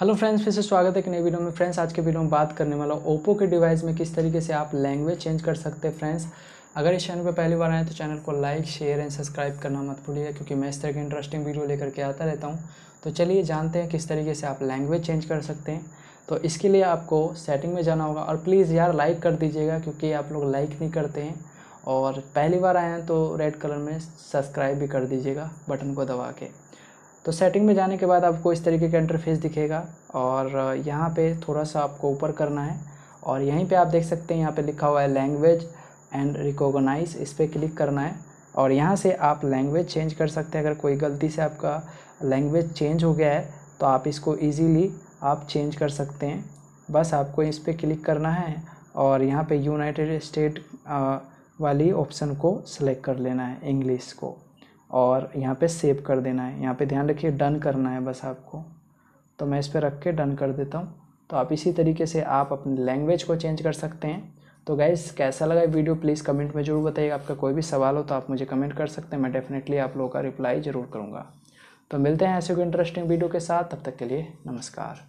hello friends फिर से स्वागत है एक नई वीडियो में फ्रेंड्स आज के वीडियो में बात करने वाला ओप्पो के डिवाइस में किस तरीके से आप लैंग्वेज चेंज कर सकते हैं फ्रेंड्स अगर इस चैनल पर पहली बार आए तो चैनल को लाइक शेयर एंड सब्सक्राइब करना मत भूलिएगा क्योंकि मैं इस तरह की इंटरेस्टिंग वीडियो लेकर के आता रहता हूँ तो चलिए जानते हैं किस तरीके से आप लैंग्वेज चेंज कर सकते हैं तो इसके लिए आपको सेटिंग में जाना होगा और प्लीज़ यार लाइक कर दीजिएगा क्योंकि आप लोग लाइक नहीं करते हैं और पहली बार आए हैं तो रेड कलर में सब्सक्राइब भी कर दीजिएगा बटन को दबा के तो सेटिंग में जाने के बाद आपको इस तरीके का इंटरफेस दिखेगा और यहाँ पे थोड़ा सा आपको ऊपर करना है और यहीं पे आप देख सकते हैं यहाँ पे लिखा हुआ है लैंग्वेज एंड रिकोगनाइज इस पर क्लिक करना है और यहाँ से आप लैंग्वेज चेंज कर सकते हैं अगर कोई गलती से आपका लैंग्वेज चेंज हो गया है तो आप इसको ईजीली आप चेंज कर सकते हैं बस आपको इस पर क्लिक करना है और यहाँ पर यूनाइटेड स्टेट वाली ऑप्शन को सिलेक्ट कर लेना है इंग्लिश को और यहाँ पे सेव कर देना है यहाँ पे ध्यान रखिए डन करना है बस आपको तो मैं इस पर रख के डन कर देता हूँ तो आप इसी तरीके से आप अपनी लैंग्वेज को चेंज कर सकते हैं तो गाइज़ कैसा लगा वीडियो प्लीज़ कमेंट में ज़रूर बताइएगा आपका कोई भी सवाल हो तो आप मुझे कमेंट कर सकते हैं मैं डेफिनेटली आप लोगों का रिप्लाई ज़रूर करूँगा तो मिलते हैं ऐसे कोई इंटरेस्टिंग वीडियो के साथ तब तक के लिए नमस्कार